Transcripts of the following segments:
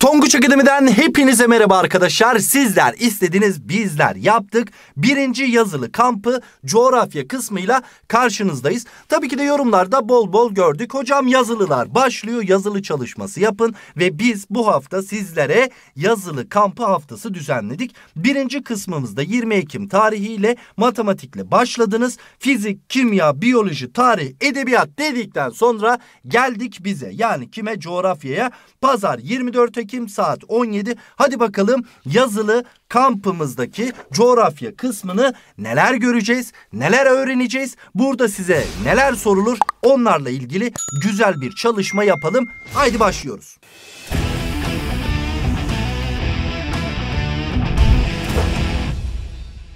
Tonguç Akademi'den hepinize merhaba arkadaşlar. Sizler istediğiniz bizler yaptık. Birinci yazılı kampı coğrafya kısmıyla karşınızdayız. Tabii ki de yorumlarda bol bol gördük. Hocam yazılılar başlıyor yazılı çalışması yapın. Ve biz bu hafta sizlere yazılı kampı haftası düzenledik. Birinci kısmımızda 20 Ekim tarihiyle matematikle başladınız. Fizik, kimya, biyoloji, tarih, edebiyat dedikten sonra geldik bize. Yani kime? Coğrafyaya. Pazar 24 Ekim. Ekim saat 17. Hadi bakalım yazılı kampımızdaki coğrafya kısmını neler göreceğiz, neler öğreneceğiz, burada size neler sorulur onlarla ilgili güzel bir çalışma yapalım. Haydi başlıyoruz.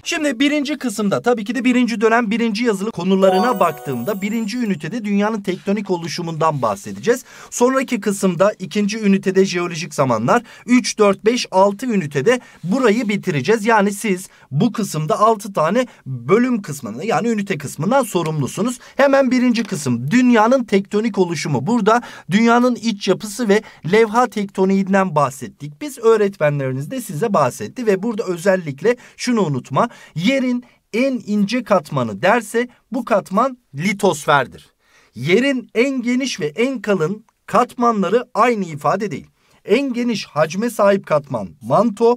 Şimdi birinci kısımda tabii ki de birinci dönem birinci yazılı konularına baktığımda birinci ünitede dünyanın tektonik oluşumundan bahsedeceğiz. Sonraki kısımda ikinci ünitede jeolojik zamanlar 3, 4, 5, 6 ünitede burayı bitireceğiz. Yani siz bu kısımda 6 tane bölüm kısmını yani ünite kısmından sorumlusunuz. Hemen birinci kısım dünyanın tektonik oluşumu. Burada dünyanın iç yapısı ve levha tektoniğinden bahsettik. Biz öğretmenleriniz de size bahsetti ve burada özellikle şunu unutma Yerin en ince katmanı derse bu katman litosferdir. Yerin en geniş ve en kalın katmanları aynı ifade değil. En geniş hacme sahip katman manto,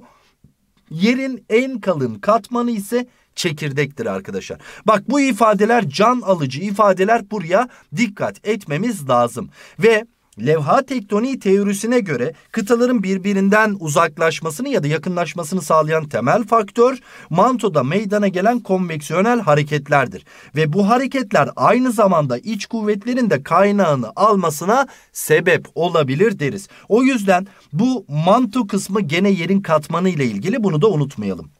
yerin en kalın katmanı ise çekirdektir arkadaşlar. Bak bu ifadeler can alıcı ifadeler buraya dikkat etmemiz lazım. Ve levha tektoniği teorisine göre kıtaların birbirinden uzaklaşmasını ya da yakınlaşmasını sağlayan temel faktör mantoda meydana gelen konveksiyonel hareketlerdir. Ve bu hareketler aynı zamanda iç kuvvetlerin de kaynağını almasına sebep olabilir deriz. O yüzden bu manto kısmı gene yerin katmanı ile ilgili bunu da unutmayalım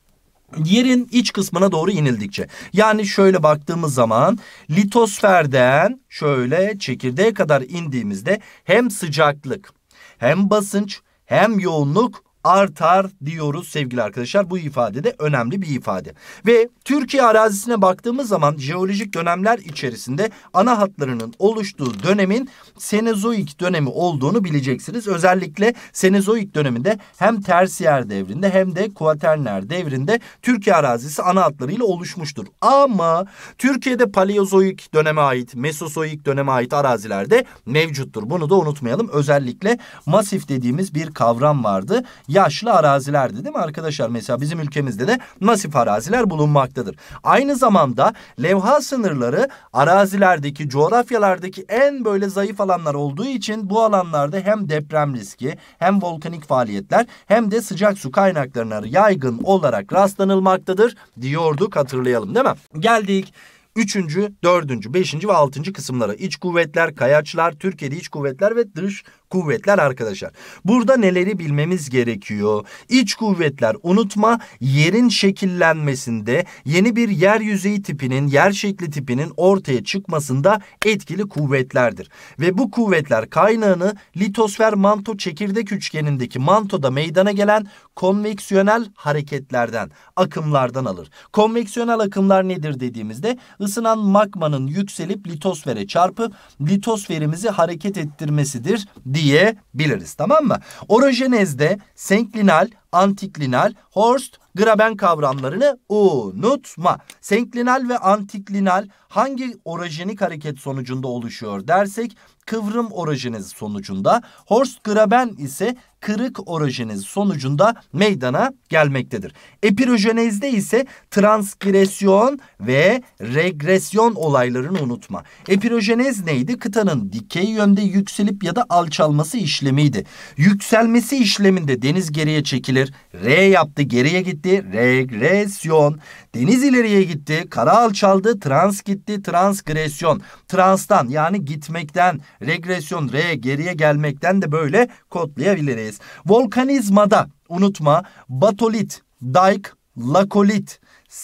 yerin iç kısmına doğru inildikçe. Yani şöyle baktığımız zaman litosferden şöyle çekirdeğe kadar indiğimizde hem sıcaklık hem basınç hem yoğunluk artar diyoruz sevgili arkadaşlar. Bu ifade de önemli bir ifade. Ve Türkiye arazisine baktığımız zaman jeolojik dönemler içerisinde ana hatlarının oluştuğu dönemin Senezoik dönemi olduğunu bileceksiniz. Özellikle Senezoik döneminde hem tersiyer devrinde hem de kuaterner devrinde Türkiye arazisi ana hatlarıyla oluşmuştur. Ama Türkiye'de Paleozoik döneme ait, Mesozoik döneme ait arazilerde mevcuttur. Bunu da unutmayalım. Özellikle masif dediğimiz bir kavram vardı yaşlı arazilerdi değil mi arkadaşlar? Mesela bizim ülkemizde de nasip araziler bulunmaktadır. Aynı zamanda levha sınırları arazilerdeki, coğrafyalardaki en böyle zayıf alanlar olduğu için bu alanlarda hem deprem riski hem volkanik faaliyetler hem de sıcak su kaynaklarına yaygın olarak rastlanılmaktadır diyorduk hatırlayalım değil mi? Geldik üçüncü, dördüncü, beşinci ve altıncı kısımlara iç kuvvetler, kayaçlar, Türkiye'de iç kuvvetler ve dış kuvvetler arkadaşlar. Burada neleri bilmemiz gerekiyor? İç kuvvetler unutma yerin şekillenmesinde yeni bir yer yüzeyi tipinin, yer şekli tipinin ortaya çıkmasında etkili kuvvetlerdir. Ve bu kuvvetler kaynağını litosfer manto çekirdek üçgenindeki mantoda meydana gelen konveksiyonel hareketlerden, akımlardan alır. Konveksiyonel akımlar nedir dediğimizde ısınan magmanın yükselip litosfere çarpı litosferimizi hareket ettirmesidir diyebiliriz tamam mı? Orojenezde senklinal antiklinal, Horst, Graben kavramlarını unutma. Senklinal ve antiklinal hangi orajenik hareket sonucunda oluşuyor dersek kıvrım orajiniz sonucunda, Horst Graben ise kırık orajiniz sonucunda meydana gelmektedir. Epirojenezde ise transgresyon ve regresyon olaylarını unutma. Epirojenez neydi? Kıtanın dikey yönde yükselip ya da alçalması işlemiydi. Yükselmesi işleminde deniz geriye çekilir olabilir. R yaptı geriye gitti. Regresyon. Deniz ileriye gitti. Kara alçaldı. Trans gitti. Transgresyon. Transtan yani gitmekten. Regresyon. R geriye gelmekten de böyle kodlayabiliriz. Volkanizmada unutma batolit, dike, lakolit,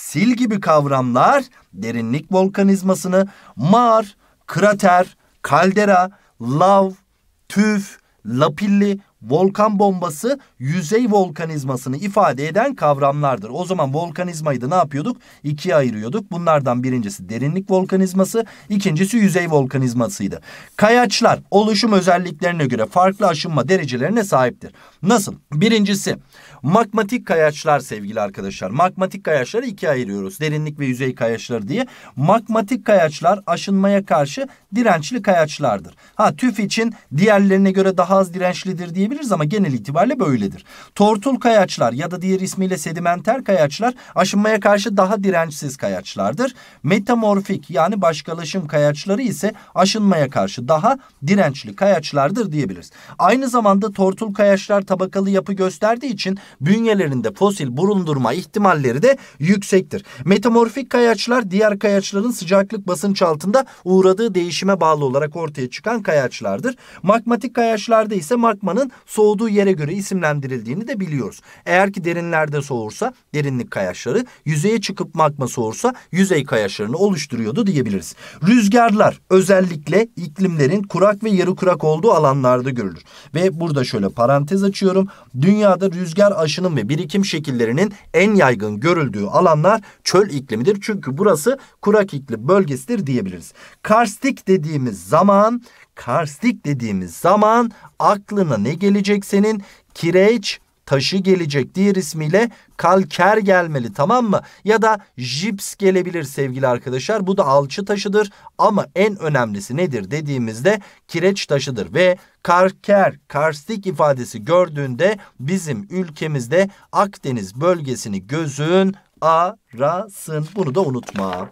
sil gibi kavramlar derinlik volkanizmasını mağar, krater, kaldera, lav, tüf, lapilli, volkan bombası yüzey volkanizmasını ifade eden kavramlardır. O zaman volkanizmayı da ne yapıyorduk? İkiye ayırıyorduk. Bunlardan birincisi derinlik volkanizması, ikincisi yüzey volkanizmasıydı. Kayaçlar oluşum özelliklerine göre farklı aşınma derecelerine sahiptir. Nasıl? Birincisi magmatik kayaçlar sevgili arkadaşlar. Magmatik kayaçları ikiye ayırıyoruz. Derinlik ve yüzey kayaçları diye. Magmatik kayaçlar aşınmaya karşı dirençli kayaçlardır. Ha tüf için diğerlerine göre daha az dirençlidir diye değiştirebiliriz ama genel itibariyle böyledir. Tortul kayaçlar ya da diğer ismiyle sedimenter kayaçlar aşınmaya karşı daha dirençsiz kayaçlardır. Metamorfik yani başkalaşım kayaçları ise aşınmaya karşı daha dirençli kayaçlardır diyebiliriz. Aynı zamanda tortul kayaçlar tabakalı yapı gösterdiği için bünyelerinde fosil bulundurma ihtimalleri de yüksektir. Metamorfik kayaçlar diğer kayaçların sıcaklık basınç altında uğradığı değişime bağlı olarak ortaya çıkan kayaçlardır. Magmatik kayaçlarda ise magmanın soğuduğu yere göre isimlendirildiğini de biliyoruz. Eğer ki derinlerde soğursa derinlik kayaçları, yüzeye çıkıp magma soğursa yüzey kayaçlarını oluşturuyordu diyebiliriz. Rüzgarlar özellikle iklimlerin kurak ve yarı kurak olduğu alanlarda görülür. Ve burada şöyle parantez açıyorum. Dünyada rüzgar aşının ve birikim şekillerinin en yaygın görüldüğü alanlar çöl iklimidir. Çünkü burası kurak iklim bölgesidir diyebiliriz. Karstik dediğimiz zaman karstik dediğimiz zaman aklına ne gelecek senin? Kireç taşı gelecek diğer ismiyle kalker gelmeli tamam mı? Ya da jips gelebilir sevgili arkadaşlar. Bu da alçı taşıdır ama en önemlisi nedir dediğimizde kireç taşıdır ve kalker karstik ifadesi gördüğünde bizim ülkemizde Akdeniz bölgesini gözün arasın. Bunu da unutma.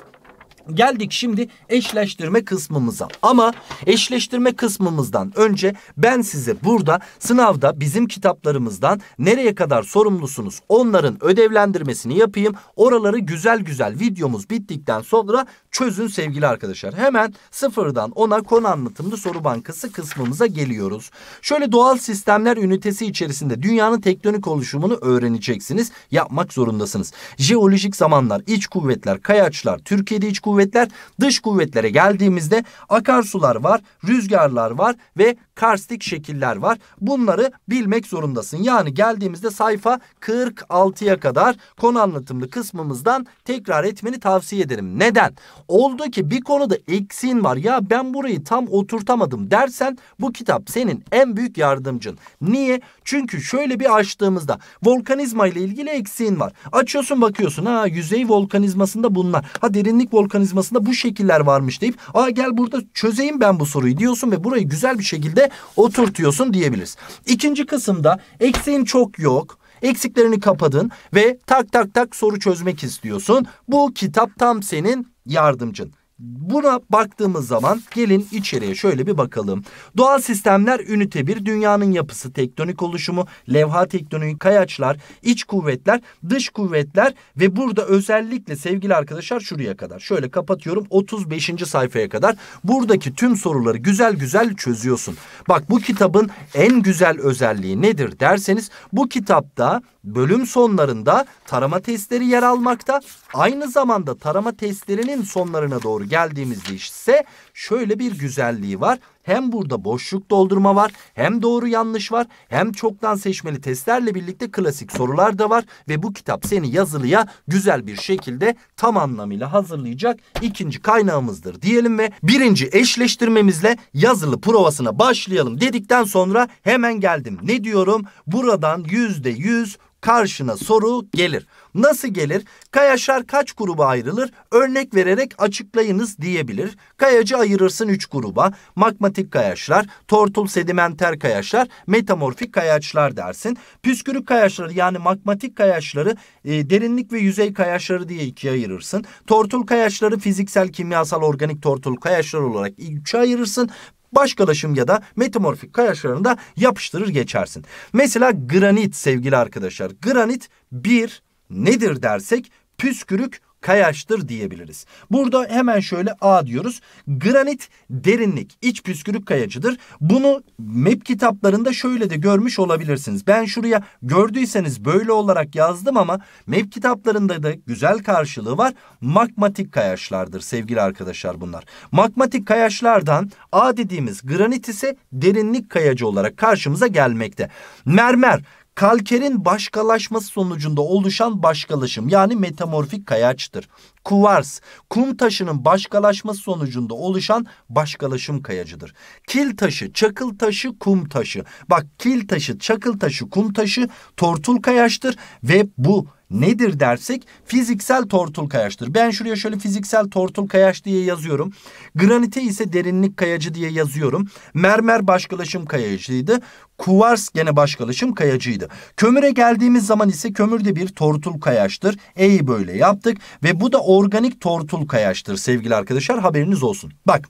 Geldik şimdi eşleştirme kısmımıza. Ama eşleştirme kısmımızdan önce ben size burada sınavda bizim kitaplarımızdan nereye kadar sorumlusunuz onların ödevlendirmesini yapayım. Oraları güzel güzel videomuz bittikten sonra çözün sevgili arkadaşlar. Hemen sıfırdan ona konu anlatımlı soru bankası kısmımıza geliyoruz. Şöyle doğal sistemler ünitesi içerisinde dünyanın tektonik oluşumunu öğreneceksiniz. Yapmak zorundasınız. Jeolojik zamanlar, iç kuvvetler, kayaçlar, Türkiye'de iç kuvvetler kuvvetler. Dış kuvvetlere geldiğimizde akarsular var, rüzgarlar var ve karstik şekiller var. Bunları bilmek zorundasın. Yani geldiğimizde sayfa 46'ya kadar konu anlatımlı kısmımızdan tekrar etmeni tavsiye ederim. Neden? Oldu ki bir konuda eksiğin var. Ya ben burayı tam oturtamadım dersen bu kitap senin en büyük yardımcın. Niye? Çünkü şöyle bir açtığımızda volkanizma ile ilgili eksiğin var. Açıyorsun bakıyorsun ha yüzey volkanizmasında bunlar. Ha derinlik volkanizmasında bu şekiller varmış deyip aa gel burada çözeyim ben bu soruyu diyorsun ve burayı güzel bir şekilde şekilde oturtuyorsun diyebiliriz. İkinci kısımda eksiğin çok yok. Eksiklerini kapadın ve tak tak tak soru çözmek istiyorsun. Bu kitap tam senin yardımcın. Buna baktığımız zaman gelin içeriye şöyle bir bakalım. Doğal sistemler ünite bir dünyanın yapısı, tektonik oluşumu, levha tektoniği, kayaçlar, iç kuvvetler, dış kuvvetler ve burada özellikle sevgili arkadaşlar şuraya kadar. Şöyle kapatıyorum 35. sayfaya kadar buradaki tüm soruları güzel güzel çözüyorsun. Bak bu kitabın en güzel özelliği nedir derseniz bu kitapta Bölüm sonlarında tarama testleri yer almakta. Aynı zamanda tarama testlerinin sonlarına doğru geldiğimizde ise şöyle bir güzelliği var. Hem burada boşluk doldurma var, hem doğru yanlış var, hem çoktan seçmeli testlerle birlikte klasik sorular da var. Ve bu kitap seni yazılıya güzel bir şekilde tam anlamıyla hazırlayacak ikinci kaynağımızdır diyelim ve birinci eşleştirmemizle yazılı provasına başlayalım dedikten sonra hemen geldim. Ne diyorum? Buradan yüzde yüz karşına soru gelir. Nasıl gelir? Kayaşar kaç gruba ayrılır? Örnek vererek açıklayınız diyebilir. Kayacı ayırırsın 3 gruba. Magmatik kayaçlar, tortul sedimenter kayaçlar, metamorfik kayaçlar dersin. Püskürük kayaçları yani magmatik kayaçları e, derinlik ve yüzey kayaçları diye ikiye ayırırsın. Tortul kayaçları fiziksel, kimyasal, organik tortul kayaçlar olarak üçe ayırırsın başkalaşım ya da metamorfik kayaçlarında yapıştırır geçersin. Mesela granit sevgili arkadaşlar. Granit bir nedir dersek püskürük kayaçtır diyebiliriz. Burada hemen şöyle A diyoruz. Granit derinlik iç püskürük kayacıdır. Bunu map kitaplarında şöyle de görmüş olabilirsiniz. Ben şuraya gördüyseniz böyle olarak yazdım ama map kitaplarında da güzel karşılığı var. Magmatik kayaçlardır sevgili arkadaşlar bunlar. Magmatik kayaçlardan A dediğimiz granit ise derinlik kayacı olarak karşımıza gelmekte. Mermer kalkerin başkalaşması sonucunda oluşan başkalaşım yani metamorfik kayaçtır. Kuvars, kum taşının başkalaşması sonucunda oluşan başkalaşım kayacıdır. Kil taşı, çakıl taşı, kum taşı. Bak kil taşı, çakıl taşı, kum taşı tortul kayaçtır ve bu nedir dersek fiziksel tortul kayaçtır. Ben şuraya şöyle fiziksel tortul kayaç diye yazıyorum. Granite ise derinlik kayacı diye yazıyorum. Mermer başkalaşım kayacıydı. Kuvars gene başkalaşım kayacıydı. Kömüre geldiğimiz zaman ise kömür de bir tortul kayaçtır. E'yi böyle yaptık ve bu da organik tortul kayaçtır sevgili arkadaşlar haberiniz olsun. Bak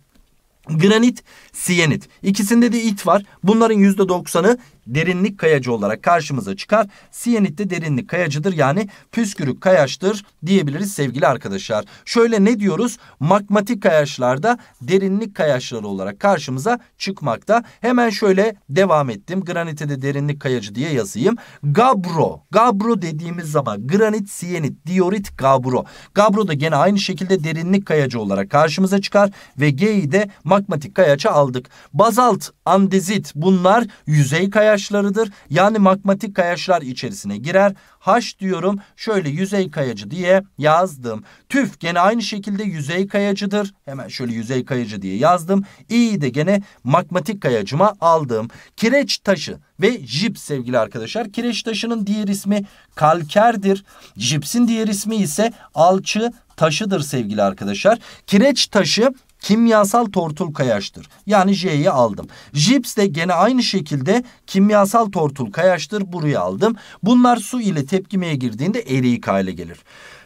Granit, siyenit. İkisinde de it var. Bunların %90'ı derinlik kayacı olarak karşımıza çıkar. Siyenit de derinlik kayacıdır yani püskürük kayaçtır diyebiliriz sevgili arkadaşlar. Şöyle ne diyoruz? Magmatik kayaçlarda derinlik kayaçları olarak karşımıza çıkmakta. Hemen şöyle devam ettim. Granite de derinlik kayacı diye yazayım. Gabro. Gabro dediğimiz zaman granit, siyenit, diorit, gabro. Gabro da gene aynı şekilde derinlik kayacı olarak karşımıza çıkar ve G'yi de magmatik kayaça aldık. Bazalt, andezit bunlar yüzey kayaç kayaçlarıdır. Yani magmatik kayaçlar içerisine girer. H diyorum şöyle yüzey kayacı diye yazdım. TÜF gene aynı şekilde yüzey kayacıdır. Hemen şöyle yüzey kayacı diye yazdım. İ'yi de gene magmatik kayacıma aldım. Kireç taşı ve jip sevgili arkadaşlar. Kireç taşının diğer ismi kalkerdir. Jipsin diğer ismi ise alçı taşıdır sevgili arkadaşlar. Kireç taşı kimyasal tortul kayaçtır. Yani J'yi aldım. Jips de gene aynı şekilde kimyasal tortul kayaçtır. Buraya aldım. Bunlar su ile tepkimeye girdiğinde eriyik hale gelir.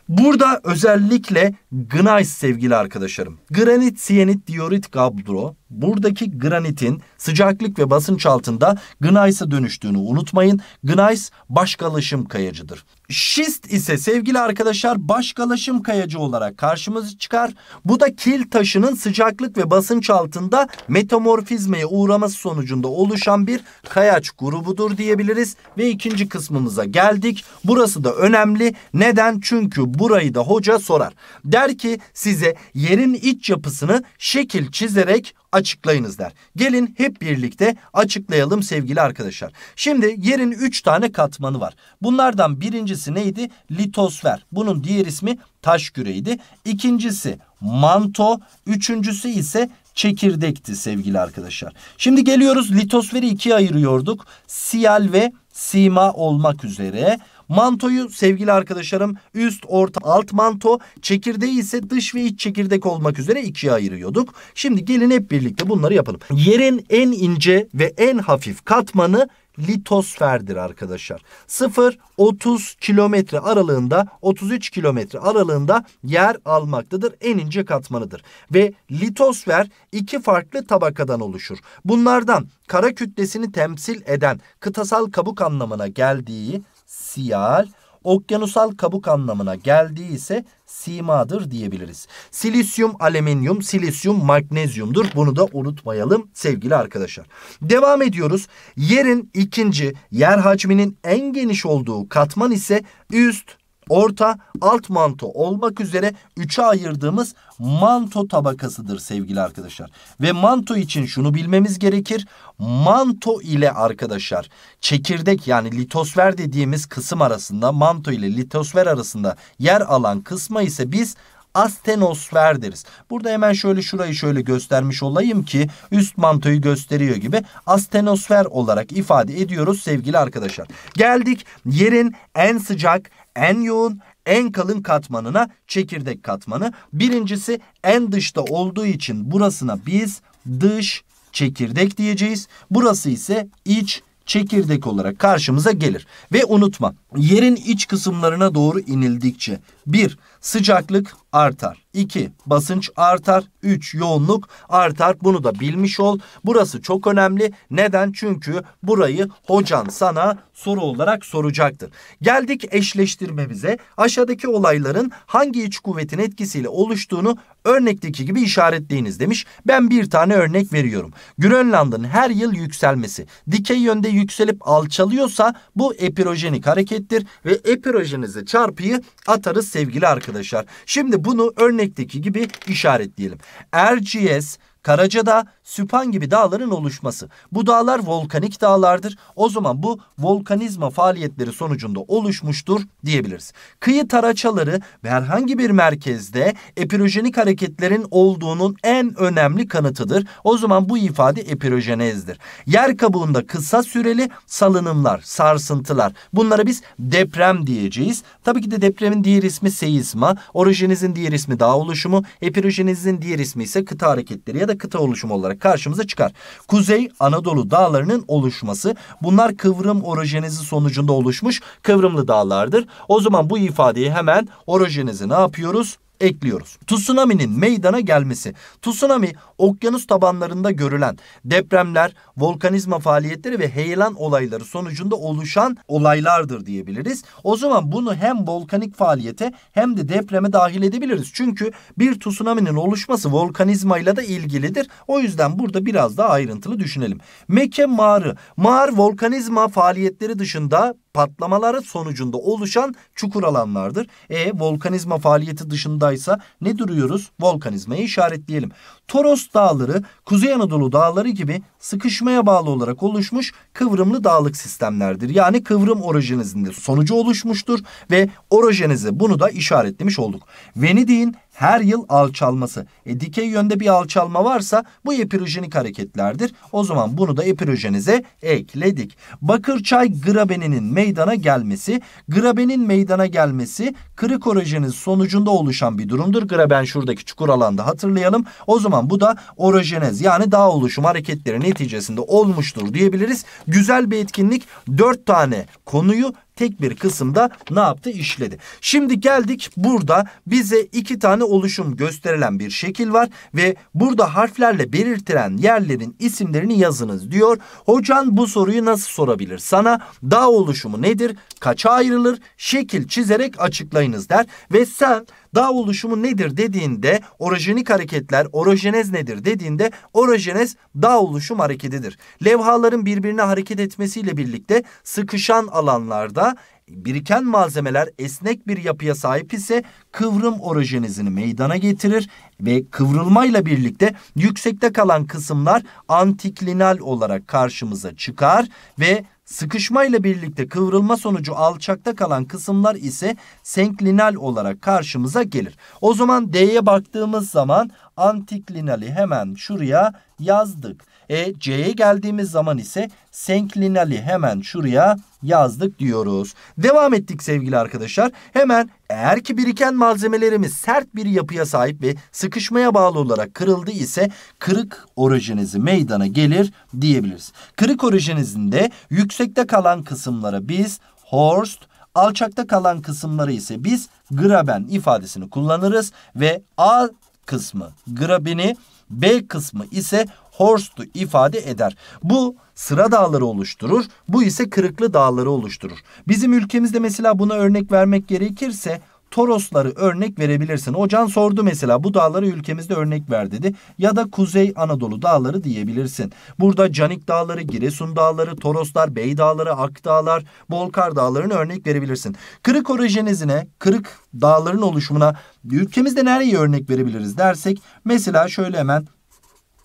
Burada özellikle gneiss sevgili arkadaşlarım. Granit, siyenit, diorit, gabbro. Buradaki granitin Sıcaklık ve basınç altında gneis'a dönüştüğünü unutmayın. Gneis başkalaşım kayacıdır. Şist ise sevgili arkadaşlar başkalaşım kayacı olarak karşımıza çıkar. Bu da kil taşının sıcaklık ve basınç altında metamorfizmeye uğraması sonucunda oluşan bir kayaç grubudur diyebiliriz. Ve ikinci kısmımıza geldik. Burası da önemli. Neden? Çünkü burayı da hoca sorar. Der ki size yerin iç yapısını şekil çizerek açıklayınız der. Gelin hep birlikte açıklayalım sevgili arkadaşlar. Şimdi yerin üç tane katmanı var. Bunlardan birincisi neydi? Litosfer. Bunun diğer ismi taş küreydi. İkincisi manto. Üçüncüsü ise çekirdekti sevgili arkadaşlar. Şimdi geliyoruz litosferi ikiye ayırıyorduk. Siyal ve sima olmak üzere. Mantoyu sevgili arkadaşlarım üst, orta, alt manto, çekirdeği ise dış ve iç çekirdek olmak üzere ikiye ayırıyorduk. Şimdi gelin hep birlikte bunları yapalım. Yerin en ince ve en hafif katmanı litosferdir arkadaşlar. 0-30 kilometre aralığında 33 kilometre aralığında yer almaktadır. En ince katmanıdır. Ve litosfer iki farklı tabakadan oluşur. Bunlardan kara kütlesini temsil eden kıtasal kabuk anlamına geldiği Sial okyanusal kabuk anlamına geldiği ise simadır diyebiliriz. Silisyum, alüminyum, silisyum, magnezyumdur. Bunu da unutmayalım sevgili arkadaşlar. Devam ediyoruz. Yerin ikinci, yer hacminin en geniş olduğu katman ise üst orta, alt manto olmak üzere üçe ayırdığımız manto tabakasıdır sevgili arkadaşlar. Ve manto için şunu bilmemiz gerekir. Manto ile arkadaşlar çekirdek yani litosfer dediğimiz kısım arasında manto ile litosfer arasında yer alan kısma ise biz astenosfer deriz. Burada hemen şöyle şurayı şöyle göstermiş olayım ki üst mantoyu gösteriyor gibi astenosfer olarak ifade ediyoruz sevgili arkadaşlar. Geldik yerin en sıcak, en yoğun, en kalın katmanına çekirdek katmanı. Birincisi en dışta olduğu için burasına biz dış çekirdek diyeceğiz. Burası ise iç çekirdek olarak karşımıza gelir. Ve unutma yerin iç kısımlarına doğru inildikçe bir sıcaklık artar. 2. Basınç artar. 3. Yoğunluk artar. Bunu da bilmiş ol. Burası çok önemli. Neden? Çünkü burayı hocan sana soru olarak soracaktır. Geldik eşleştirmemize. Aşağıdaki olayların hangi iç kuvvetin etkisiyle oluştuğunu örnekteki gibi işaretleyiniz demiş. Ben bir tane örnek veriyorum. Grönland'ın her yıl yükselmesi dikey yönde yükselip alçalıyorsa bu epirojenik harekettir ve epirojenize çarpıyı atarız sevgili arkadaşlar. Şimdi bunu örnek örnekteki gibi işaretleyelim. Erciyes, Karaca'da Süpan gibi dağların oluşması. Bu dağlar volkanik dağlardır. O zaman bu volkanizma faaliyetleri sonucunda oluşmuştur diyebiliriz. Kıyı taraçaları ve herhangi bir merkezde epirojenik hareketlerin olduğunun en önemli kanıtıdır. O zaman bu ifade epirojenezdir. Yer kabuğunda kısa süreli salınımlar, sarsıntılar. Bunlara biz deprem diyeceğiz. Tabii ki de depremin diğer ismi seyisma, orijenizin diğer ismi dağ oluşumu, epirojenizin diğer ismi ise kıta hareketleri ya da kıta oluşumu olarak olarak karşımıza çıkar. Kuzey Anadolu dağlarının oluşması bunlar kıvrım orojenizi sonucunda oluşmuş kıvrımlı dağlardır. O zaman bu ifadeyi hemen orojenizi ne yapıyoruz? ekliyoruz. Tsunami'nin meydana gelmesi. Tsunami okyanus tabanlarında görülen depremler, volkanizma faaliyetleri ve heyelan olayları sonucunda oluşan olaylardır diyebiliriz. O zaman bunu hem volkanik faaliyete hem de depreme dahil edebiliriz. Çünkü bir tsunami'nin oluşması volkanizmayla da ilgilidir. O yüzden burada biraz daha ayrıntılı düşünelim. Mekke mağarı. Mağar volkanizma faaliyetleri dışında patlamaları sonucunda oluşan çukur alanlardır. E volkanizma faaliyeti dışındaysa ne duruyoruz? Volkanizmayı işaretleyelim. Toros dağları Kuzey Anadolu dağları gibi sıkışmaya bağlı olarak oluşmuş kıvrımlı dağlık sistemlerdir. Yani kıvrım orojenizinde sonucu oluşmuştur ve orojenizi bunu da işaretlemiş olduk. Venedik'in her yıl alçalması. E, dikey yönde bir alçalma varsa bu epirojenik hareketlerdir. O zaman bunu da epirojenize ekledik. Bakırçay grabeninin meydana gelmesi, grabenin meydana gelmesi kırık orojeniz sonucunda oluşan bir durumdur. Graben şuradaki çukur alanda hatırlayalım. O zaman bu da orojenez yani dağ oluşum hareketleri neticesinde olmuştur diyebiliriz. Güzel bir etkinlik. Dört tane konuyu tek bir kısımda ne yaptı? işledi. Şimdi geldik burada bize iki tane oluşum gösterilen bir şekil var ve burada harflerle belirtilen yerlerin isimlerini yazınız diyor. Hocan bu soruyu nasıl sorabilir? Sana dağ oluşumu nedir? Kaça ayrılır? Şekil çizerek açıklayınız der ve sen Dağ oluşumu nedir dediğinde orojenik hareketler, orojenez nedir dediğinde orojenez dağ oluşum hareketidir. Levhaların birbirine hareket etmesiyle birlikte sıkışan alanlarda biriken malzemeler esnek bir yapıya sahip ise kıvrım orojenizini meydana getirir ve kıvrılmayla birlikte yüksekte kalan kısımlar antiklinal olarak karşımıza çıkar ve Sıkışmayla birlikte kıvrılma sonucu alçakta kalan kısımlar ise senklinal olarak karşımıza gelir. O zaman D'ye baktığımız zaman antiklinali hemen şuraya yazdık. E, C'ye geldiğimiz zaman ise senklinali hemen şuraya yazdık diyoruz. Devam ettik sevgili arkadaşlar. Hemen eğer ki biriken malzemelerimiz sert bir yapıya sahip ve sıkışmaya bağlı olarak kırıldı ise kırık orijinizi meydana gelir diyebiliriz. Kırık orijinizinde yüksekte kalan kısımlara biz horst, alçakta kalan kısımları ise biz graben ifadesini kullanırız ve A kısmı grabini, B kısmı ise Horst'u ifade eder. Bu sıra dağları oluşturur. Bu ise kırıklı dağları oluşturur. Bizim ülkemizde mesela buna örnek vermek gerekirse Torosları örnek verebilirsin. Ocan sordu mesela bu dağları ülkemizde örnek ver dedi. Ya da Kuzey Anadolu dağları diyebilirsin. Burada Canik dağları, Giresun dağları, Toroslar, Bey dağları, Ak dağlar, Bolkar dağlarını örnek verebilirsin. Kırık orijenizine, kırık dağların oluşumuna ülkemizde nereye örnek verebiliriz dersek mesela şöyle hemen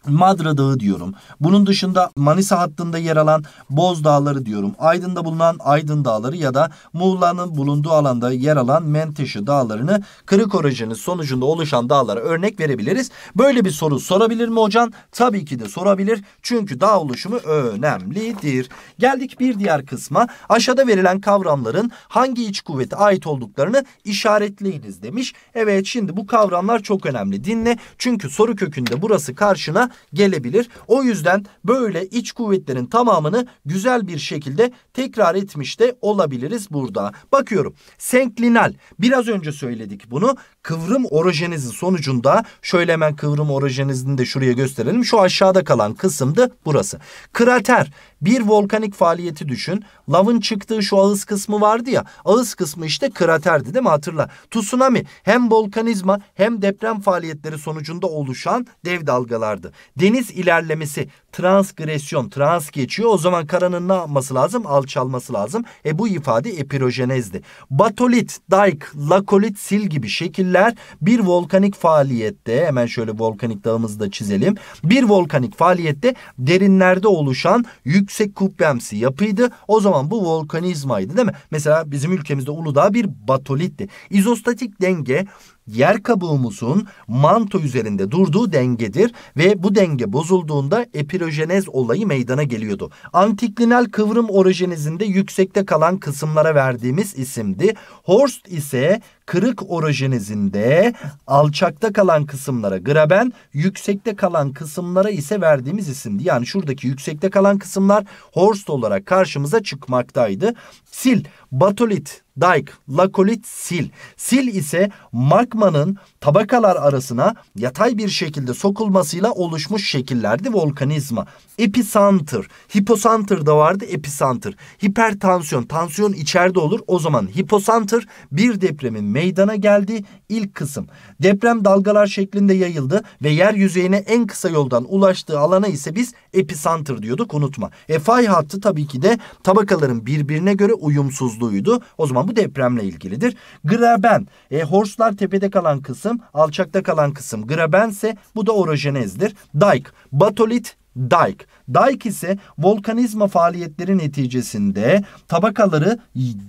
Madra Dağı diyorum. Bunun dışında Manisa hattında yer alan Boz Dağları diyorum. Aydın'da bulunan Aydın Dağları ya da Muğla'nın bulunduğu alanda yer alan Menteşe Dağları'nı kırık orijinin sonucunda oluşan dağlara örnek verebiliriz. Böyle bir soru sorabilir mi hocam? Tabii ki de sorabilir. Çünkü dağ oluşumu önemlidir. Geldik bir diğer kısma. Aşağıda verilen kavramların hangi iç kuvvete ait olduklarını işaretleyiniz demiş. Evet şimdi bu kavramlar çok önemli. Dinle. Çünkü soru kökünde burası karşına gelebilir. O yüzden böyle iç kuvvetlerin tamamını güzel bir şekilde tekrar etmiş de olabiliriz burada. Bakıyorum. Senklinal. Biraz önce söyledik bunu. Kıvrım orojenizi sonucunda şöyle hemen kıvrım orojenizini de şuraya gösterelim. Şu aşağıda kalan kısımdı burası. Krater bir volkanik faaliyeti düşün. Lavın çıktığı şu ağız kısmı vardı ya. Ağız kısmı işte kraterdi değil mi hatırla. Tsunami hem volkanizma hem deprem faaliyetleri sonucunda oluşan dev dalgalardı. Deniz ilerlemesi transgresyon, trans geçiyor. O zaman karanın ne yapması lazım? Alçalması lazım. E bu ifade epirojenezdi. Batolit, dike, lakolit, sil gibi şekiller bir volkanik faaliyette hemen şöyle volkanik dağımızı da çizelim. Bir volkanik faaliyette derinlerde oluşan yüksek kubbemsi yapıydı. O zaman bu volkanizmaydı değil mi? Mesela bizim ülkemizde Uludağ bir batolitti. İzostatik denge yer kabuğumuzun manto üzerinde durduğu dengedir ve bu denge bozulduğunda epirojenez olayı meydana geliyordu. Antiklinal kıvrım orojenezinde yüksekte kalan kısımlara verdiğimiz isimdi. Horst ise kırık orojinizinde alçakta kalan kısımlara graben, yüksekte kalan kısımlara ise verdiğimiz isimdi. Yani şuradaki yüksekte kalan kısımlar horst olarak karşımıza çıkmaktaydı. Sil, batolit, dike, lakolit, sil. Sil ise magmanın tabakalar arasına yatay bir şekilde sokulmasıyla oluşmuş şekillerdi volkanizma. Episantır, hiposantır da vardı episantır. Hipertansiyon, tansiyon içeride olur. O zaman hiposantır bir depremin meydana geldi. İlk kısım deprem dalgalar şeklinde yayıldı ve yer yüzeyine en kısa yoldan ulaştığı alana ise biz epicenter diyorduk unutma. E fay hattı tabii ki de tabakaların birbirine göre uyumsuzluğuydu. O zaman bu depremle ilgilidir. Graben e, horslar tepede kalan kısım alçakta kalan kısım. Graben ise bu da orojenezdir. Dike batolit dike. Dike ise volkanizma faaliyetleri neticesinde tabakaları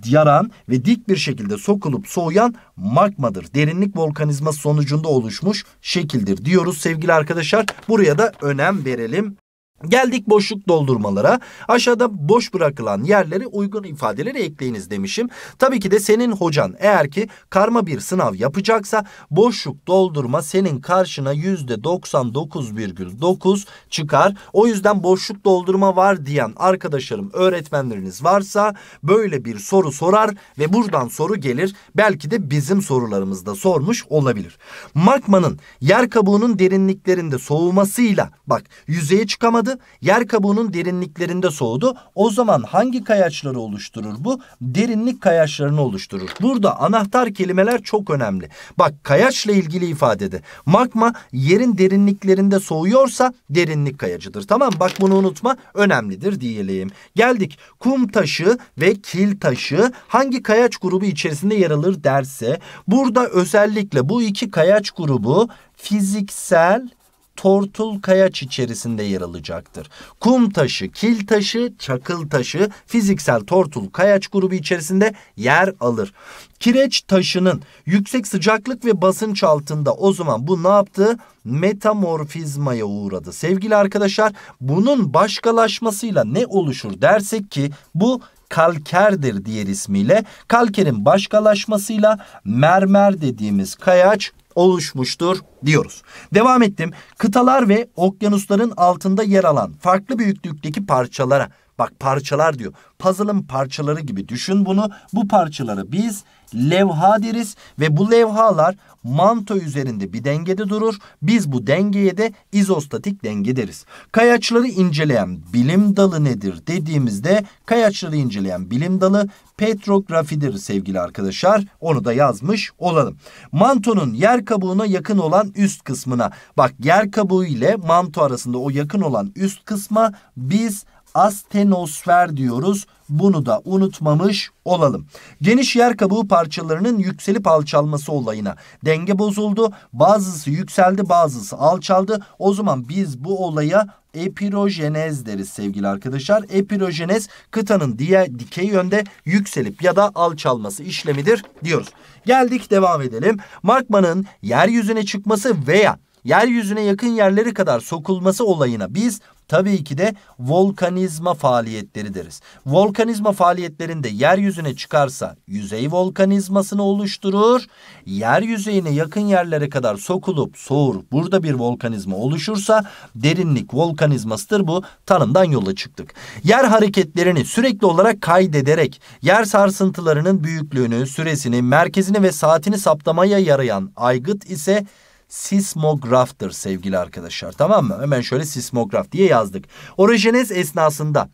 yaran ve dik bir şekilde sokulup soğuyan magmadır. Derinlik volkanizması sonucunda oluşmuş şekildir diyoruz sevgili arkadaşlar. Buraya da önem verelim. Geldik boşluk doldurmalara. Aşağıda boş bırakılan yerlere uygun ifadeleri ekleyiniz demişim. Tabii ki de senin hocan eğer ki karma bir sınav yapacaksa boşluk doldurma senin karşına %99,9 çıkar. O yüzden boşluk doldurma var diyen arkadaşlarım öğretmenleriniz varsa böyle bir soru sorar ve buradan soru gelir. Belki de bizim sorularımızda sormuş olabilir. Magmanın yer kabuğunun derinliklerinde soğumasıyla bak yüzeye çıkamadı soğumadı. Yer kabuğunun derinliklerinde soğudu. O zaman hangi kayaçları oluşturur bu? Derinlik kayaçlarını oluşturur. Burada anahtar kelimeler çok önemli. Bak kayaçla ilgili ifadede. Magma yerin derinliklerinde soğuyorsa derinlik kayacıdır. Tamam bak bunu unutma önemlidir diyelim. Geldik kum taşı ve kil taşı hangi kayaç grubu içerisinde yer alır derse burada özellikle bu iki kayaç grubu fiziksel tortul kayaç içerisinde yer alacaktır. Kum taşı, kil taşı, çakıl taşı fiziksel tortul kayaç grubu içerisinde yer alır. Kireç taşının yüksek sıcaklık ve basınç altında o zaman bu ne yaptı? Metamorfizmaya uğradı. Sevgili arkadaşlar bunun başkalaşmasıyla ne oluşur dersek ki bu kalkerdir diğer ismiyle. Kalkerin başkalaşmasıyla mermer dediğimiz kayaç oluşmuştur diyoruz. Devam ettim. Kıtalar ve okyanusların altında yer alan farklı büyüklükteki parçalara bak parçalar diyor. Puzzle'ın parçaları gibi düşün bunu. Bu parçaları biz levha deriz ve bu levhalar manto üzerinde bir dengede durur. Biz bu dengeye de izostatik denge deriz. Kayaçları inceleyen bilim dalı nedir dediğimizde kayaçları inceleyen bilim dalı petrografidir sevgili arkadaşlar. Onu da yazmış olalım. Mantonun yer kabuğuna yakın olan üst kısmına. Bak yer kabuğu ile manto arasında o yakın olan üst kısma biz astenosfer diyoruz. Bunu da unutmamış olalım. Geniş yer kabuğu parçalarının yükselip alçalması olayına denge bozuldu. Bazısı yükseldi bazısı alçaldı. O zaman biz bu olaya epirojenez deriz sevgili arkadaşlar. Epirojenez kıtanın diye dikey yönde yükselip ya da alçalması işlemidir diyoruz. Geldik devam edelim. Markman'ın yeryüzüne çıkması veya yeryüzüne yakın yerleri kadar sokulması olayına biz Tabii ki de volkanizma faaliyetleri deriz. Volkanizma faaliyetlerinde yeryüzüne çıkarsa yüzey volkanizmasını oluşturur. Yer yüzeyine yakın yerlere kadar sokulup soğur. Burada bir volkanizma oluşursa derinlik volkanizmasıdır bu. Tanımdan yola çıktık. Yer hareketlerini sürekli olarak kaydederek yer sarsıntılarının büyüklüğünü, süresini, merkezini ve saatini saptamaya yarayan aygıt ise sismograftır sevgili arkadaşlar. Tamam mı? Hemen şöyle sismograf diye yazdık. Orojenez esnasında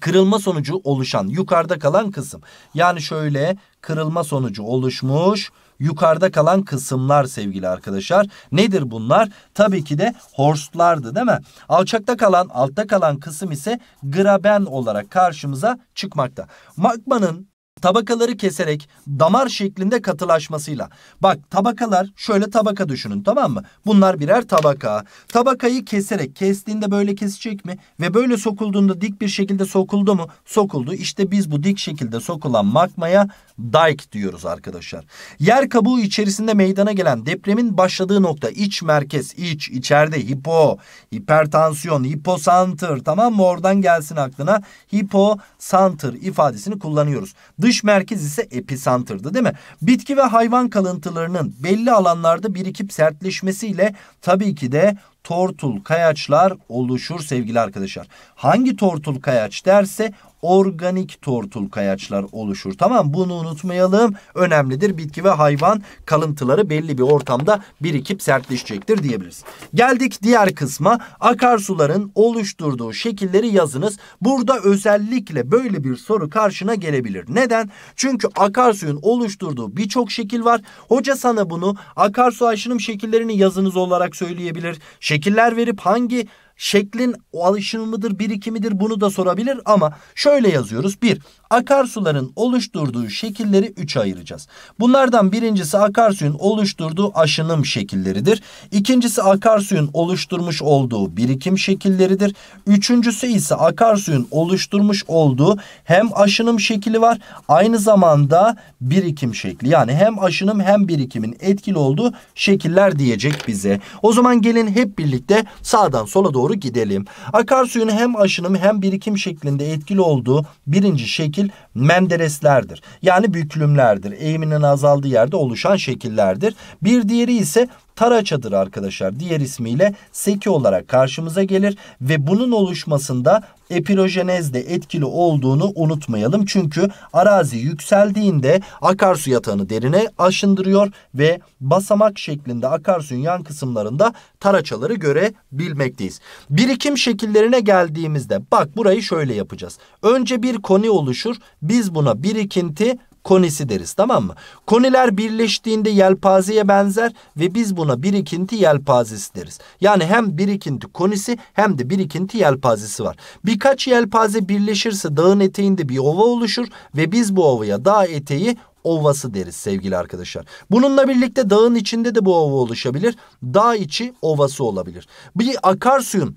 kırılma sonucu oluşan yukarıda kalan kısım. Yani şöyle kırılma sonucu oluşmuş yukarıda kalan kısımlar sevgili arkadaşlar. Nedir bunlar? Tabii ki de horstlardı değil mi? Alçakta kalan, altta kalan kısım ise graben olarak karşımıza çıkmakta. Magmanın tabakaları keserek damar şeklinde katılaşmasıyla. Bak tabakalar şöyle tabaka düşünün tamam mı? Bunlar birer tabaka. Tabakayı keserek kestiğinde böyle kesecek mi? Ve böyle sokulduğunda dik bir şekilde sokuldu mu? Sokuldu. İşte biz bu dik şekilde sokulan magmaya dike diyoruz arkadaşlar. Yer kabuğu içerisinde meydana gelen depremin başladığı nokta iç merkez, iç, içeride hipo, hipertansiyon, hiposantır tamam mı? Oradan gelsin aklına hiposantır ifadesini kullanıyoruz. Dış Dış merkezi ise episantrdı değil mi? Bitki ve hayvan kalıntılarının belli alanlarda birikip sertleşmesiyle tabii ki de tortul kayaçlar oluşur sevgili arkadaşlar. Hangi tortul kayaç derse organik tortul kayaçlar oluşur. Tamam bunu unutmayalım. Önemlidir. Bitki ve hayvan kalıntıları belli bir ortamda birikip sertleşecektir diyebiliriz. Geldik diğer kısma. Akarsuların oluşturduğu şekilleri yazınız. Burada özellikle böyle bir soru karşına gelebilir. Neden? Çünkü akarsuyun oluşturduğu birçok şekil var. Hoca sana bunu akarsu aşınım şekillerini yazınız olarak söyleyebilir. Şekiller verip hangi şeklin alışımıdır, birikimidir bunu da sorabilir ama şöyle yazıyoruz. Bir, akarsuların oluşturduğu şekilleri üçe ayıracağız. Bunlardan birincisi akarsuyun oluşturduğu aşınım şekilleridir. İkincisi akarsuyun oluşturmuş olduğu birikim şekilleridir. Üçüncüsü ise akarsuyun oluşturmuş olduğu hem aşınım şekli var aynı zamanda birikim şekli. Yani hem aşınım hem birikimin etkili olduğu şekiller diyecek bize. O zaman gelin hep birlikte sağdan sola doğru doğru gidelim. Akarsuyun hem aşınım hem birikim şeklinde etkili olduğu birinci şekil mendereslerdir. Yani büklümlerdir. Eğiminin azaldığı yerde oluşan şekillerdir. Bir diğeri ise tara arkadaşlar diğer ismiyle seki olarak karşımıza gelir ve bunun oluşmasında epirojenezde etkili olduğunu unutmayalım. Çünkü arazi yükseldiğinde akarsu yatağını derine aşındırıyor ve basamak şeklinde akarsuyun yan kısımlarında taraçaları görebilmekteyiz. Birikim şekillerine geldiğimizde bak burayı şöyle yapacağız. Önce bir koni oluşur. Biz buna birikinti konisi deriz tamam mı? Koniler birleştiğinde yelpazeye benzer ve biz buna birikinti yelpazesi deriz. Yani hem birikinti konisi hem de birikinti yelpazesi var. Birkaç yelpaze birleşirse dağın eteğinde bir ova oluşur ve biz bu ovaya dağ eteği ovası deriz sevgili arkadaşlar. Bununla birlikte dağın içinde de bu ova oluşabilir. Dağ içi ovası olabilir. Bir akarsuyun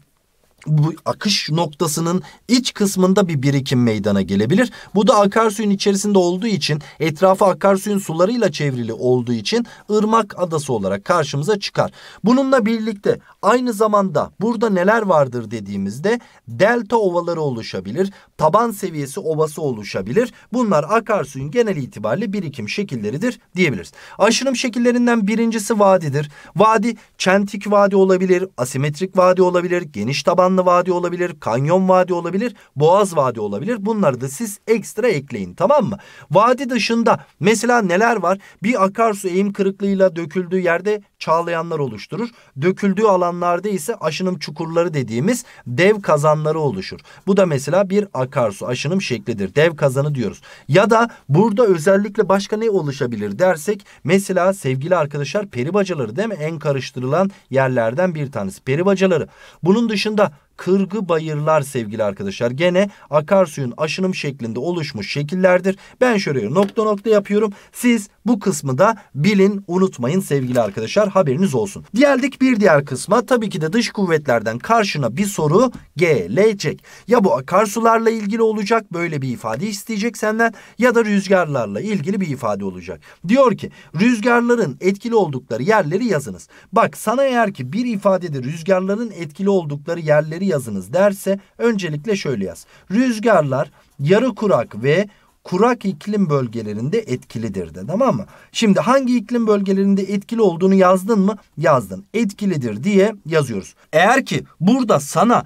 bu akış noktasının iç kısmında bir birikim meydana gelebilir. Bu da akarsuyun içerisinde olduğu için etrafı akarsuyun sularıyla çevrili olduğu için ırmak adası olarak karşımıza çıkar. Bununla birlikte aynı zamanda burada neler vardır dediğimizde delta ovaları oluşabilir. Taban seviyesi ovası oluşabilir. Bunlar akarsuyun genel itibariyle birikim şekilleridir diyebiliriz. Aşırım şekillerinden birincisi vadidir. Vadi çentik vadi olabilir, asimetrik vadi olabilir, geniş taban Aslanlı Vadi olabilir, Kanyon Vadi olabilir, Boğaz Vadi olabilir. Bunları da siz ekstra ekleyin tamam mı? Vadi dışında mesela neler var? Bir akarsu eğim kırıklığıyla döküldüğü yerde çağlayanlar oluşturur. Döküldüğü alanlarda ise aşınım çukurları dediğimiz dev kazanları oluşur. Bu da mesela bir akarsu aşınım şeklidir. Dev kazanı diyoruz. Ya da burada özellikle başka ne oluşabilir dersek mesela sevgili arkadaşlar peri bacaları değil mi? En karıştırılan yerlerden bir tanesi peri bacaları. Bunun dışında kırgı bayırlar sevgili arkadaşlar. Gene akarsuyun aşınım şeklinde oluşmuş şekillerdir. Ben şuraya nokta nokta yapıyorum. Siz bu kısmı da bilin unutmayın sevgili arkadaşlar haberiniz olsun. Geldik bir diğer kısma tabii ki de dış kuvvetlerden karşına bir soru gelecek. Ya bu akarsularla ilgili olacak böyle bir ifade isteyecek senden ya da rüzgarlarla ilgili bir ifade olacak. Diyor ki rüzgarların etkili oldukları yerleri yazınız. Bak sana eğer ki bir ifadede rüzgarların etkili oldukları yerleri değerleri yazınız derse öncelikle şöyle yaz. Rüzgarlar yarı kurak ve kurak iklim bölgelerinde etkilidir de tamam mı? Şimdi hangi iklim bölgelerinde etkili olduğunu yazdın mı? Yazdın. Etkilidir diye yazıyoruz. Eğer ki burada sana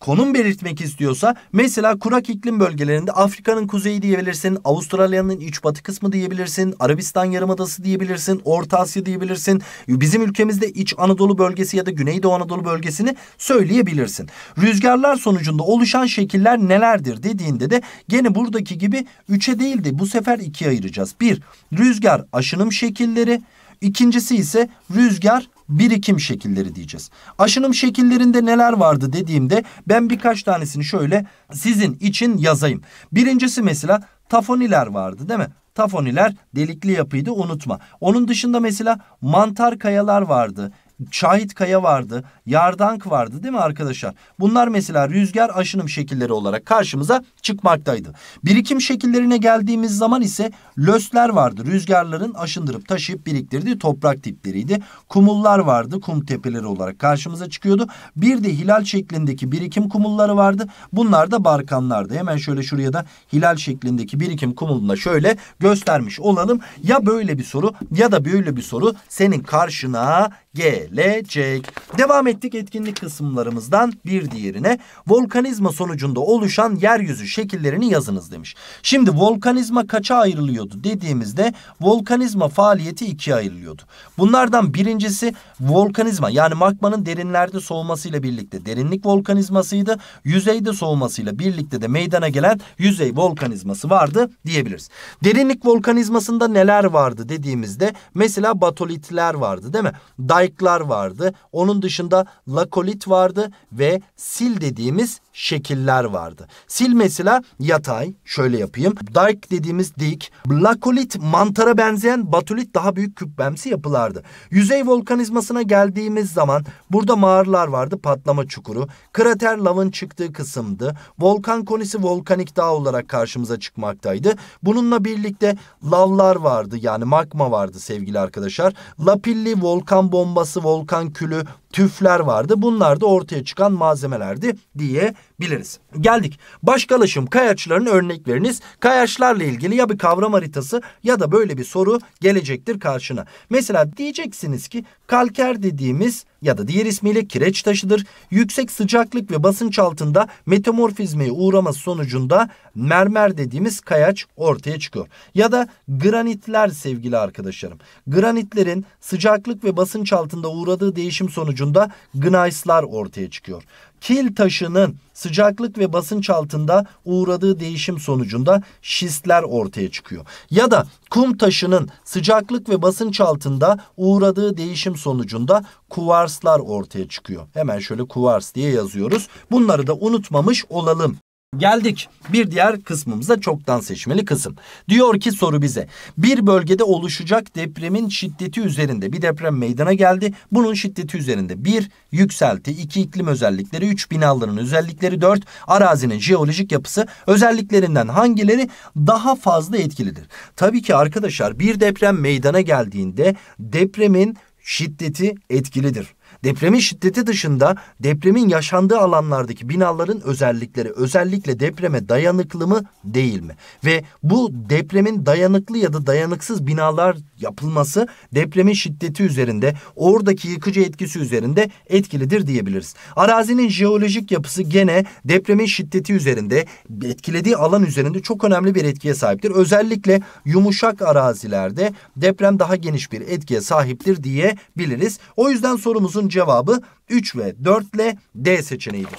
konum belirtmek istiyorsa mesela kurak iklim bölgelerinde Afrika'nın kuzeyi diyebilirsin, Avustralya'nın iç batı kısmı diyebilirsin, Arabistan yarımadası diyebilirsin, Orta Asya diyebilirsin. Bizim ülkemizde iç Anadolu bölgesi ya da Güneydoğu Anadolu bölgesini söyleyebilirsin. Rüzgarlar sonucunda oluşan şekiller nelerdir dediğinde de gene buradaki gibi 3'e değil de bu sefer 2'ye ayıracağız. 1. Rüzgar aşınım şekilleri. İkincisi ise rüzgar birikim şekilleri diyeceğiz. Aşınım şekillerinde neler vardı dediğimde ben birkaç tanesini şöyle sizin için yazayım. Birincisi mesela tafoniler vardı değil mi? Tafoniler delikli yapıydı unutma. Onun dışında mesela mantar kayalar vardı. Şahit Kaya vardı. Yardank vardı değil mi arkadaşlar? Bunlar mesela rüzgar aşınım şekilleri olarak karşımıza çıkmaktaydı. Birikim şekillerine geldiğimiz zaman ise lösler vardı. Rüzgarların aşındırıp taşıyıp biriktirdiği toprak tipleriydi. Kumullar vardı. Kum tepeleri olarak karşımıza çıkıyordu. Bir de hilal şeklindeki birikim kumulları vardı. Bunlar da barkanlardı. Hemen şöyle şuraya da hilal şeklindeki birikim kumulunda şöyle göstermiş olalım. Ya böyle bir soru ya da böyle bir soru senin karşına gel gelecek. Devam ettik etkinlik kısımlarımızdan bir diğerine. Volkanizma sonucunda oluşan yeryüzü şekillerini yazınız demiş. Şimdi volkanizma kaça ayrılıyordu dediğimizde volkanizma faaliyeti ikiye ayrılıyordu. Bunlardan birincisi volkanizma yani magmanın derinlerde soğumasıyla birlikte derinlik volkanizmasıydı. Yüzeyde soğumasıyla birlikte de meydana gelen yüzey volkanizması vardı diyebiliriz. Derinlik volkanizmasında neler vardı dediğimizde mesela batolitler vardı değil mi? Dayıklar vardı. Onun dışında lakolit vardı ve sil dediğimiz şekiller vardı. Sil mesela yatay. Şöyle yapayım. Dark dediğimiz dik. Lakolit mantara benzeyen batulit daha büyük küpbemsi yapılardı. Yüzey volkanizmasına geldiğimiz zaman burada mağaralar vardı. Patlama çukuru. Krater lavın çıktığı kısımdı. Volkan konisi volkanik dağ olarak karşımıza çıkmaktaydı. Bununla birlikte lavlar vardı. Yani magma vardı sevgili arkadaşlar. Lapilli volkan bombası, volkan külü, tüfler vardı. Bunlar da ortaya çıkan malzemelerdi diye biliriz. Geldik. Başkalaşım kayaçlarının örnek veriniz. Kayaçlarla ilgili ya bir kavram haritası ya da böyle bir soru gelecektir karşına. Mesela diyeceksiniz ki kalker dediğimiz ya da diğer ismiyle kireç taşıdır. Yüksek sıcaklık ve basınç altında metamorfizmeye uğraması sonucunda mermer dediğimiz kayaç ortaya çıkıyor. Ya da granitler sevgili arkadaşlarım. Granitlerin sıcaklık ve basınç altında uğradığı değişim sonucunda gnayslar ortaya çıkıyor kil taşının sıcaklık ve basınç altında uğradığı değişim sonucunda şistler ortaya çıkıyor. Ya da kum taşının sıcaklık ve basınç altında uğradığı değişim sonucunda kuvarslar ortaya çıkıyor. Hemen şöyle kuvars diye yazıyoruz. Bunları da unutmamış olalım. Geldik bir diğer kısmımıza çoktan seçmeli kısım. Diyor ki soru bize bir bölgede oluşacak depremin şiddeti üzerinde bir deprem meydana geldi. Bunun şiddeti üzerinde bir yükselti, iki iklim özellikleri, üç binaların özellikleri, dört arazinin jeolojik yapısı özelliklerinden hangileri daha fazla etkilidir? Tabii ki arkadaşlar bir deprem meydana geldiğinde depremin şiddeti etkilidir. Depremin şiddeti dışında depremin yaşandığı alanlardaki binaların özellikleri özellikle depreme dayanıklı mı değil mi? Ve bu depremin dayanıklı ya da dayanıksız binalar yapılması depremin şiddeti üzerinde, oradaki yıkıcı etkisi üzerinde etkilidir diyebiliriz. Arazinin jeolojik yapısı gene depremin şiddeti üzerinde, etkilediği alan üzerinde çok önemli bir etkiye sahiptir. Özellikle yumuşak arazilerde deprem daha geniş bir etkiye sahiptir diyebiliriz. O yüzden sorumuzun cevabı 3 ve 4 ile D seçeneğidir.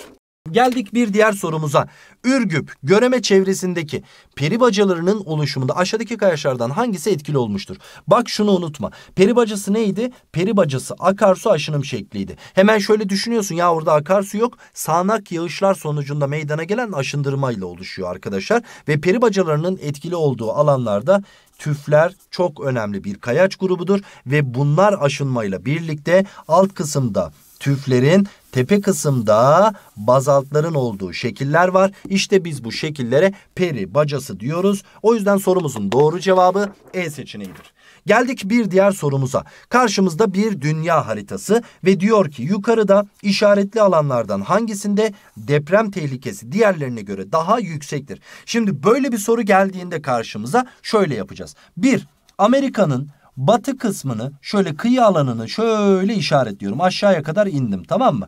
Geldik bir diğer sorumuza. Ürgüp, Göreme çevresindeki peri bacalarının oluşumunda aşağıdaki kayaçlardan hangisi etkili olmuştur? Bak şunu unutma. Peri bacası neydi? Peri bacası akarsu aşınım şekliydi. Hemen şöyle düşünüyorsun ya orada akarsu yok. Sağnak yağışlar sonucunda meydana gelen aşındırmayla oluşuyor arkadaşlar. Ve peri bacalarının etkili olduğu alanlarda tüfler çok önemli bir kayaç grubudur. Ve bunlar aşınmayla birlikte alt kısımda tüflerin Tepe kısımda bazaltların olduğu şekiller var. İşte biz bu şekillere peri bacası diyoruz. O yüzden sorumuzun doğru cevabı E seçeneğidir. Geldik bir diğer sorumuza. Karşımızda bir dünya haritası ve diyor ki yukarıda işaretli alanlardan hangisinde deprem tehlikesi diğerlerine göre daha yüksektir? Şimdi böyle bir soru geldiğinde karşımıza şöyle yapacağız. Bir, Amerika'nın batı kısmını şöyle kıyı alanını şöyle işaretliyorum. Aşağıya kadar indim tamam mı?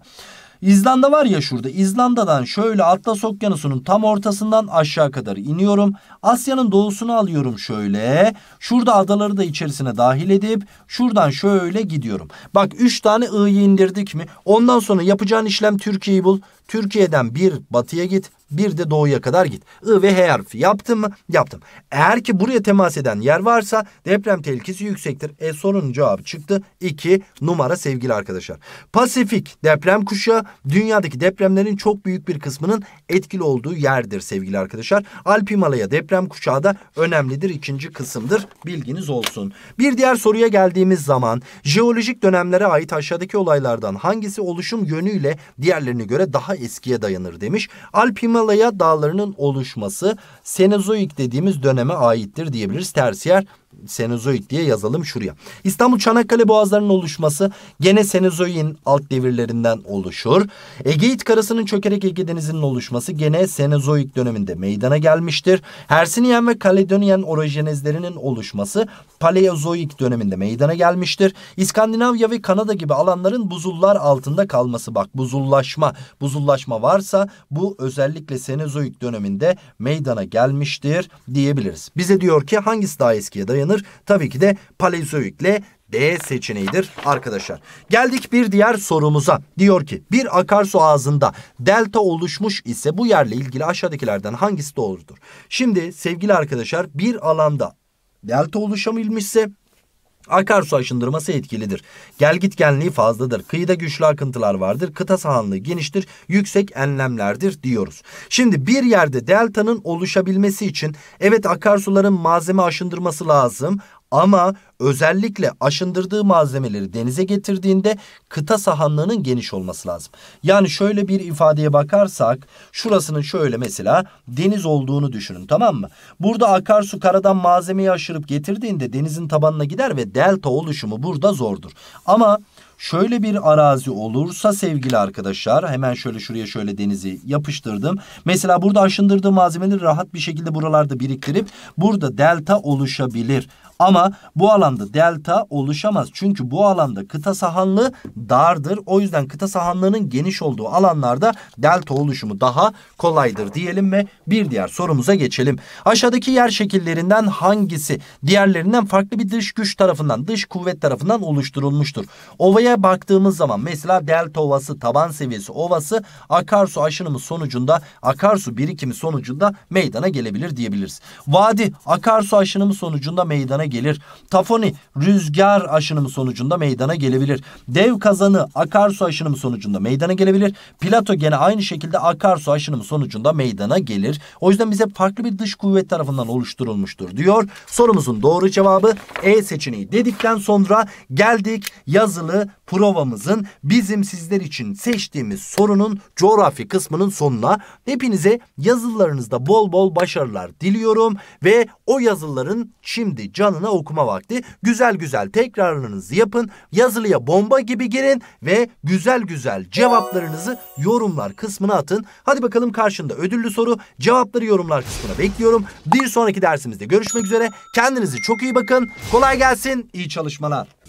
İzlanda var ya şurada. İzlanda'dan şöyle Atlas Okyanusu'nun tam ortasından aşağı kadar iniyorum. Asya'nın doğusunu alıyorum şöyle. Şurada adaları da içerisine dahil edip şuradan şöyle gidiyorum. Bak 3 tane I'yi indirdik mi? Ondan sonra yapacağın işlem Türkiye'yi bul. Türkiye'den bir batıya git bir de doğuya kadar git. I ve H harfi yaptım mı? Yaptım. Eğer ki buraya temas eden yer varsa deprem tehlikesi yüksektir. E sorunun cevabı çıktı. 2 numara sevgili arkadaşlar. Pasifik deprem kuşağı dünyadaki depremlerin çok büyük bir kısmının etkili olduğu yerdir sevgili arkadaşlar. Alp Himalaya deprem kuşağı da önemlidir. ikinci kısımdır. Bilginiz olsun. Bir diğer soruya geldiğimiz zaman jeolojik dönemlere ait aşağıdaki olaylardan hangisi oluşum yönüyle diğerlerine göre daha daha eskiye dayanır demiş. Alp Himalaya dağlarının oluşması Senozoik dediğimiz döneme aittir diyebiliriz. Tersiyer Senozoik diye yazalım şuraya. İstanbul Çanakkale Boğazları'nın oluşması gene Senozoik'in alt devirlerinden oluşur. Egeit karasının çökerek Ege Denizi'nin oluşması gene Senozoik döneminde meydana gelmiştir. Hersiniyen ve Kaledoniyen orojenezlerinin oluşması Paleozoik döneminde meydana gelmiştir. İskandinavya ve Kanada gibi alanların buzullar altında kalması bak buzullaşma buzullaşma varsa bu özellikle Senozoik döneminde meydana gelmiştir diyebiliriz. Bize diyor ki hangisi daha eskiye dayanıyor? dayanır? Tabii ki de Paleozoik'le D seçeneğidir arkadaşlar. Geldik bir diğer sorumuza. Diyor ki bir akarsu ağzında delta oluşmuş ise bu yerle ilgili aşağıdakilerden hangisi doğrudur? Şimdi sevgili arkadaşlar bir alanda delta oluşabilmişse Akarsu aşındırması etkilidir. Gelgitgenliği fazladır. Kıyıda güçlü akıntılar vardır. Kıta sahanlığı geniştir. Yüksek enlemlerdir diyoruz. Şimdi bir yerde deltanın oluşabilmesi için evet akarsuların malzeme aşındırması lazım ama özellikle aşındırdığı malzemeleri denize getirdiğinde kıta sahanlığının geniş olması lazım. Yani şöyle bir ifadeye bakarsak şurasının şöyle mesela deniz olduğunu düşünün tamam mı? Burada akarsu karadan malzemeyi aşırıp getirdiğinde denizin tabanına gider ve delta oluşumu burada zordur. Ama Şöyle bir arazi olursa sevgili arkadaşlar hemen şöyle şuraya şöyle denizi yapıştırdım. Mesela burada aşındırdığım malzemeleri rahat bir şekilde buralarda biriktirip burada delta oluşabilir. Ama bu alanda delta oluşamaz. Çünkü bu alanda kıta sahanlığı dardır. O yüzden kıta sahanlığının geniş olduğu alanlarda delta oluşumu daha kolaydır diyelim ve bir diğer sorumuza geçelim. Aşağıdaki yer şekillerinden hangisi diğerlerinden farklı bir dış güç tarafından, dış kuvvet tarafından oluşturulmuştur? Ovaya Buraya baktığımız zaman mesela delta ovası, taban seviyesi ovası akarsu aşınımı sonucunda akarsu birikimi sonucunda meydana gelebilir diyebiliriz. Vadi akarsu aşınımı sonucunda meydana gelir. Tafoni rüzgar aşınımı sonucunda meydana gelebilir. Dev kazanı akarsu aşınımı sonucunda meydana gelebilir. Plato gene aynı şekilde akarsu aşınımı sonucunda meydana gelir. O yüzden bize farklı bir dış kuvvet tarafından oluşturulmuştur diyor. Sorumuzun doğru cevabı E seçeneği dedikten sonra geldik yazılı provamızın bizim sizler için seçtiğimiz sorunun coğrafi kısmının sonuna hepinize yazılarınızda bol bol başarılar diliyorum ve o yazıların şimdi canına okuma vakti. Güzel güzel tekrarlarınızı yapın. Yazılıya bomba gibi girin ve güzel güzel cevaplarınızı yorumlar kısmına atın. Hadi bakalım karşında ödüllü soru. Cevapları yorumlar kısmına bekliyorum. Bir sonraki dersimizde görüşmek üzere. kendinizi çok iyi bakın. Kolay gelsin. iyi çalışmalar.